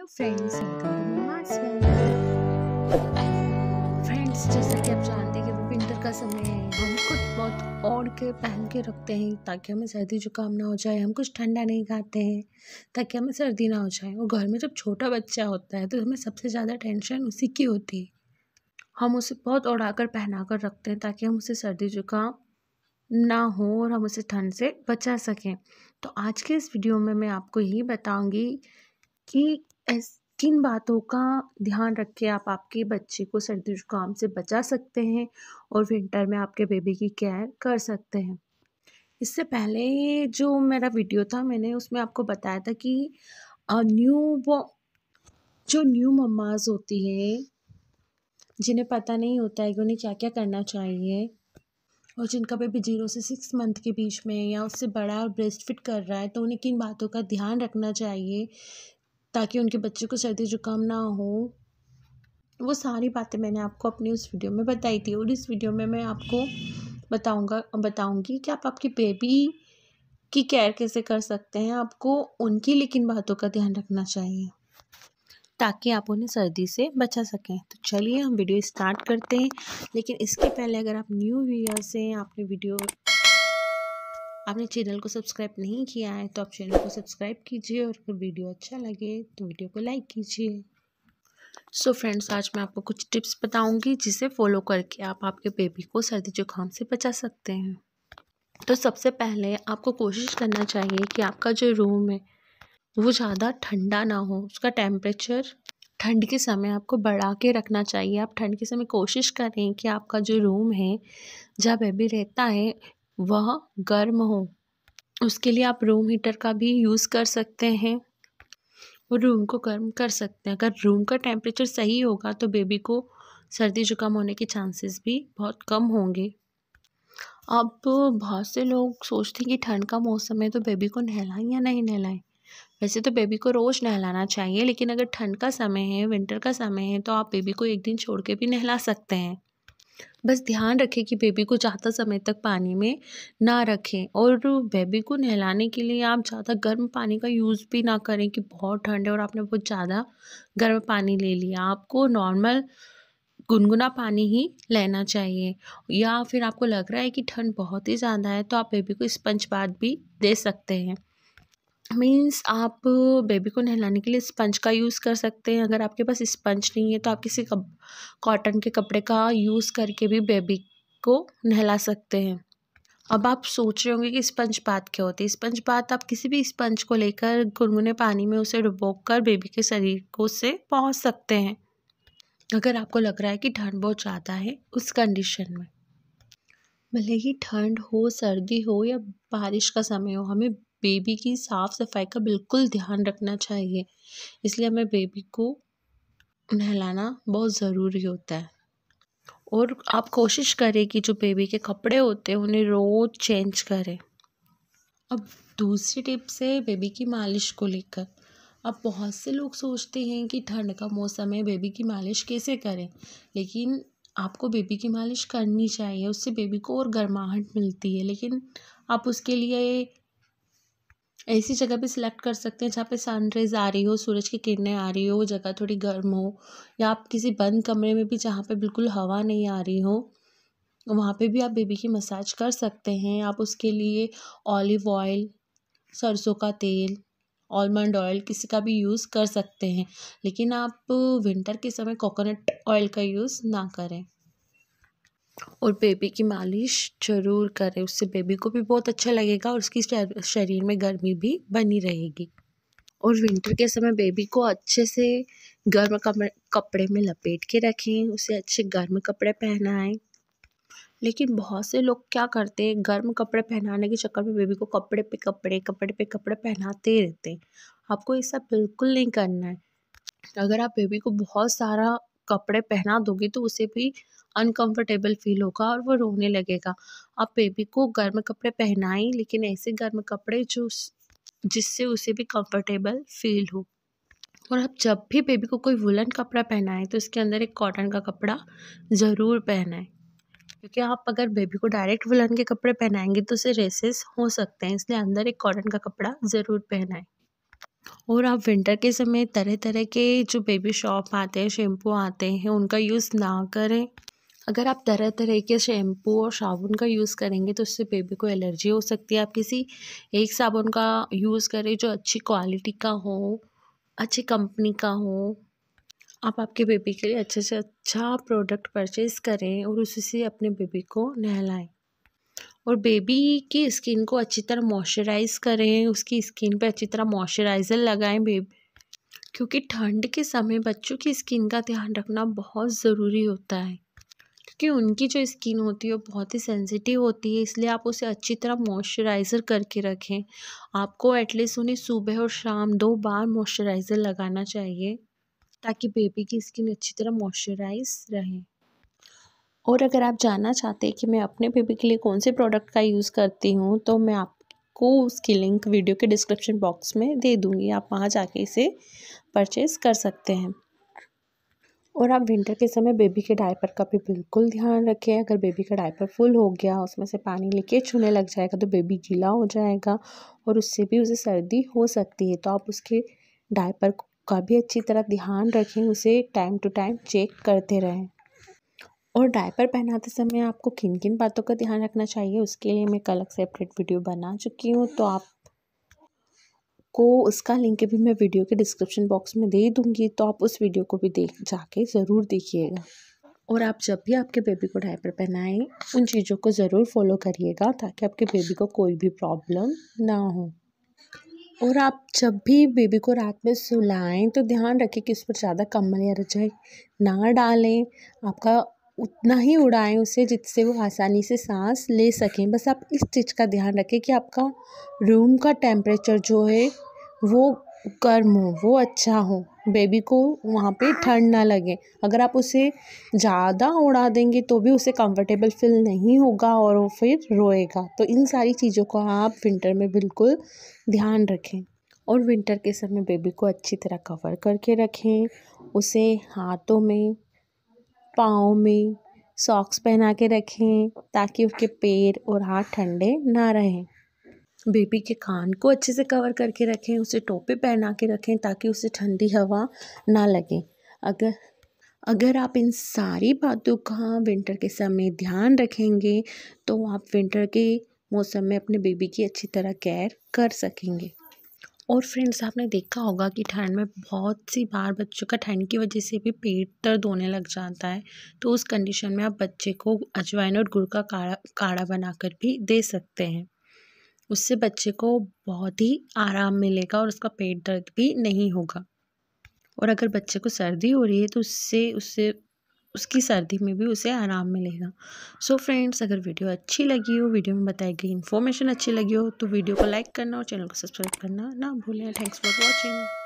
hello friends friends जैसा कि आप जानते हैं कि विंटर का समय है हम कुछ बहुत और के पहन के रखते हैं ताकि हमें सर्दी जुकाम ना हो जाए हम कुछ ठंडा नहीं खाते हैं ताकि हमें सर्दी ना हो जाए और घर में जब छोटा बच्चा होता है तो हमें सबसे ज़्यादा टेंशन उसी की होती है हम उसे बहुत ओढ़ा कर पहना कर रखते हैं ताकि हम उसे सर्दी जुकाम ना हो और हम उसे ठंड से बचा सकें तो आज के इस वीडियो में मैं आपको यही बताऊंगी कि ऐस किन बातों का ध्यान रख के आप आपके बच्चे को सर्दी ज़ुकाम से बचा सकते हैं और विंटर में आपके बेबी की केयर कर सकते हैं इससे पहले जो मेरा वीडियो था मैंने उसमें आपको बताया था कि न्यू वो जो न्यू ममाज होती है जिन्हें पता नहीं होता है कि उन्हें क्या क्या करना चाहिए और जिनका बेबी जीरो से सिक्स मंथ के बीच में या उससे बड़ा और ब्रेस्ट फिट कर रहा है तो उन्हें किन बातों का ध्यान रखना चाहिए ताकि उनके बच्चे को सर्दी ज़ुकाम ना हो वो सारी बातें मैंने आपको अपनी उस वीडियो में बताई थी और इस वीडियो में मैं आपको बताऊंगा बताऊंगी कि आप आपकी बेबी की केयर कैसे कर सकते हैं आपको उनकी लेकिन बातों का ध्यान रखना चाहिए ताकि आप उन्हें सर्दी से बचा सकें तो चलिए हम वीडियो स्टार्ट करते हैं लेकिन इसके पहले अगर आप न्यू ईयर से आपने वीडियो आपने चैनल को सब्सक्राइब नहीं किया है तो आप चैनल को सब्सक्राइब कीजिए और अगर वीडियो अच्छा लगे तो वीडियो को लाइक कीजिए सो so फ्रेंड्स आज मैं आपको कुछ टिप्स बताऊंगी जिसे फॉलो करके आप आपके बेबी को सर्दी जुकाम से बचा सकते हैं तो सबसे पहले आपको कोशिश करना चाहिए कि आपका जो रूम है वो ज़्यादा ठंडा ना हो उसका टेम्परेचर ठंड के समय आपको बढ़ा के रखना चाहिए आप ठंड के समय कोशिश करें कि आपका जो रूम है जहाँ बेबी रहता है वह गर्म हो उसके लिए आप रूम हीटर का भी यूज़ कर सकते हैं और रूम को गर्म कर सकते हैं अगर रूम का टेम्परेचर सही होगा तो बेबी को सर्दी जुकाम होने के चांसेस भी बहुत कम होंगे अब बहुत से लोग सोचते हैं कि ठंड का मौसम है तो बेबी को नहलाएं या नहीं नहलाएं वैसे तो बेबी को रोज़ नहलाना चाहिए लेकिन अगर ठंड का समय है विंटर का समय है तो आप बेबी को एक दिन छोड़ के भी नहला सकते हैं बस ध्यान रखें कि बेबी को ज़्यादा समय तक पानी में ना रखें और बेबी को नहलाने के लिए आप ज़्यादा गर्म पानी का यूज़ भी ना करें कि बहुत ठंड है और आपने बहुत ज़्यादा गर्म पानी ले लिया आपको नॉर्मल गुनगुना पानी ही लेना चाहिए या फिर आपको लग रहा है कि ठंड बहुत ही ज़्यादा है तो आप बेबी को स्पंज बाद भी दे सकते हैं मीन्स आप बेबी को नहलाने के लिए स्पंज का यूज़ कर सकते हैं अगर आपके पास स्पंज नहीं है तो आप किसी कप कॉटन के कपड़े का यूज़ करके भी बेबी को नहला सकते हैं अब आप सोच रहे होंगे कि स्पंज बात क्या होती है स्पंज बात आप किसी भी स्पंज को लेकर गुनगुने पानी में उसे डुबो कर बेबी के शरीर को से पहुँच सकते हैं अगर आपको लग रहा है कि ठंड बहुत ज़्यादा है उस कंडीशन में भले ही ठंड हो सर्दी हो या बारिश का समय हो हमें बेबी की साफ़ सफाई का बिल्कुल ध्यान रखना चाहिए इसलिए हमें बेबी को नहलाना बहुत ज़रूरी होता है और आप कोशिश करें कि जो बेबी के कपड़े होते हैं उन्हें रोज़ चेंज करें अब दूसरी टिप्स है बेबी की मालिश को लेकर अब बहुत से लोग सोचते हैं कि ठंड का मौसम है बेबी की मालिश कैसे करें लेकिन आपको बेबी की मालिश करनी चाहिए उससे बेबी को और गर्माहट मिलती है लेकिन आप उसके लिए ऐसी जगह पे सिलेक्ट कर सकते हैं जहाँ पे सनरेज़ आ रही हो सूरज की किरणें आ रही हो वो जगह थोड़ी गर्म हो या आप किसी बंद कमरे में भी जहाँ पे बिल्कुल हवा नहीं आ रही हो वहाँ पे भी आप बेबी की मसाज कर सकते हैं आप उसके लिए ऑलिव ऑयल सरसों का तेल ऑलमंड ऑयल किसी का भी यूज़ कर सकते हैं लेकिन आप विंटर के समय कोकोनट ऑयल का यूज़ ना करें और बेबी की मालिश ज़रूर करें उससे बेबी को भी बहुत अच्छा लगेगा और उसकी शरीर में गर्मी भी बनी रहेगी और विंटर के समय बेबी को अच्छे से गर्म कपड़े में लपेट के रखें उसे अच्छे गर्म कपड़े पहनाएं लेकिन बहुत से लोग क्या करते हैं गर्म कपड़े पहनाने के चक्कर में बेबी को कपड़े पे कपड़े कपड़े पे कपड़े पहनाते रहते हैं आपको ऐसा बिल्कुल नहीं करना है अगर आप बेबी को बहुत सारा कपड़े पहना दोगी तो उसे भी अनकंफर्टेबल फील होगा और वो रोने लगेगा आप बेबी को गर्म कपड़े पहनाएं लेकिन ऐसे गर्म कपड़े जो जिससे उसे भी कंफर्टेबल फील हो और आप जब भी बेबी को कोई वुलन कपड़ा पहनाएं तो इसके अंदर एक कॉटन का कपड़ा ज़रूर पहनाएं क्योंकि आप अगर बेबी को डायरेक्ट वुलन के कपड़े पहनाएंगे तो उसे रेसेस हो सकते हैं इसलिए अंदर एक कॉटन का कपड़ा ज़रूर पहनाएं और आप विंटर के समय तरह तरह के जो बेबी शॉप आते हैं शैम्पू आते हैं उनका यूज़ ना करें अगर आप तरह तरह के शैम्पू और साबुन का यूज़ करेंगे तो उससे बेबी को एलर्जी हो सकती है आप किसी एक साबुन का यूज़ करें जो अच्छी क्वालिटी का हो अच्छी कंपनी का हो आप आपके बेबी के लिए अच्छे से अच्छा प्रोडक्ट परचेज़ करें और उसी से अपने बेबी को नहलाएं और बेबी की स्किन को अच्छी तरह मॉइस्चराइज़ करें उसकी स्किन पे अच्छी तरह मॉइस्चराइज़र लगाएं बेबी क्योंकि ठंड के समय बच्चों की स्किन का ध्यान रखना बहुत ज़रूरी होता है क्योंकि उनकी जो स्किन होती है वो बहुत ही सेंसिटिव होती है इसलिए आप उसे अच्छी तरह मॉइस्चराइज़र करके रखें आपको एटलीस्ट उन्हें सुबह और शाम दो बार मॉइस्चराइज़र लगाना चाहिए ताकि बेबी की स्किन अच्छी तरह मॉइस्चराइज रहे और अगर आप जानना चाहते हैं कि मैं अपने बेबी के लिए कौन से प्रोडक्ट का यूज़ करती हूँ तो मैं आपको उसकी लिंक वीडियो के डिस्क्रिप्शन बॉक्स में दे दूँगी आप वहाँ जाके इसे परचेज़ कर सकते हैं और आप विंटर के समय बेबी के डायपर का भी बिल्कुल ध्यान रखें अगर बेबी का डायपर फुल हो गया उसमें से पानी लेके छूने लग जाएगा तो बेबी गीला हो जाएगा और उससे भी उसे सर्दी हो सकती है तो आप उसके डायपर का भी अच्छी तरह ध्यान रखें उसे टाइम टू टाइम चेक करते रहें और डायपर पहनाते समय आपको किन किन बातों का ध्यान रखना चाहिए उसके लिए मैं कल सेपरेट वीडियो बना चुकी हूँ तो आप को उसका लिंक भी मैं वीडियो के डिस्क्रिप्शन बॉक्स में दे दूँगी तो आप उस वीडियो को भी देख जाके ज़रूर देखिएगा और आप जब भी आपके बेबी को डायपर पहनाएं उन चीज़ों को ज़रूर फॉलो करिएगा ताकि आपके बेबी को कोई भी प्रॉब्लम ना हो और आप जब भी बेबी को रात में सुलाएं तो ध्यान रखें कि उस पर ज़्यादा कम्बल या रजाई ना डालें आपका उतना ही उड़ाएं उसे जिससे वो आसानी से सांस ले सकें बस आप इस चीज़ का ध्यान रखें कि आपका रूम का टेम्परेचर जो है वो गर्म हो वो अच्छा हो बेबी को वहाँ पे ठंड ना लगे अगर आप उसे ज़्यादा उड़ा देंगे तो भी उसे कंफर्टेबल फील नहीं होगा और वो फिर रोएगा तो इन सारी चीज़ों को आप विंटर में बिल्कुल ध्यान रखें और विंटर के समय बेबी को अच्छी तरह कवर करके रखें उसे हाथों में पाँव में सॉक्स पहना के रखें ताकि उसके पैर और हाथ ठंडे ना रहें बेबी के कान को अच्छे से कवर करके रखें उसे टोपे पहना के रखें ताकि उसे ठंडी हवा ना लगे अगर अगर आप इन सारी बातों का विंटर के समय ध्यान रखेंगे तो आप विंटर के मौसम में अपने बेबी की अच्छी तरह केयर कर सकेंगे और फ्रेंड्स आपने देखा होगा कि ठंड में बहुत सी बार बच्चों का ठंड की वजह से भी पेट दर्द होने लग जाता है तो उस कंडीशन में आप बच्चे को अजवाइन और गुड़ का काढ़ा काढ़ा बनाकर भी दे सकते हैं उससे बच्चे को बहुत ही आराम मिलेगा और उसका पेट दर्द भी नहीं होगा और अगर बच्चे को सर्दी हो रही है तो उससे उससे उसकी सर्दी में भी उसे आराम मिलेगा सो so फ्रेंड्स अगर वीडियो अच्छी लगी हो वीडियो में बताई गई इन्फॉर्मेशन अच्छी लगी हो तो वीडियो को लाइक करना और चैनल को सब्सक्राइब करना ना भूलें थैंक्स फॉर वॉचिंग